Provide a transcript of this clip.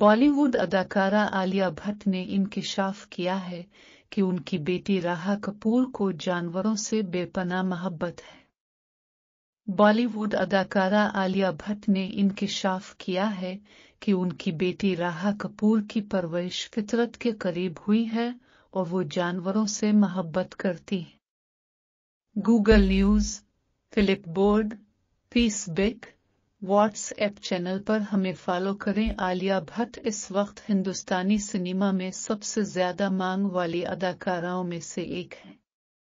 बॉलीवुड अदाकारा आलिया भट्ट ने इंकशाफ किया है कि उनकी बेटी राहा कपूर को जानवरों से बेपना मोहब्बत है बॉलीवुड अदाकारा आलिया भट्ट ने इंकशाफ किया है कि उनकी बेटी राहा कपूर की परवरिश फितरत के करीब हुई है और वो जानवरों से मोहब्बत करती है गूगल न्यूज फिलिप बोर्ड पीस बेक व्हाट्सएप चैनल पर हमें फॉलो करें आलिया भट्ट इस वक्त हिंदुस्तानी सिनेमा में सबसे ज्यादा मांग वाली अदाकाराओं में से एक हैं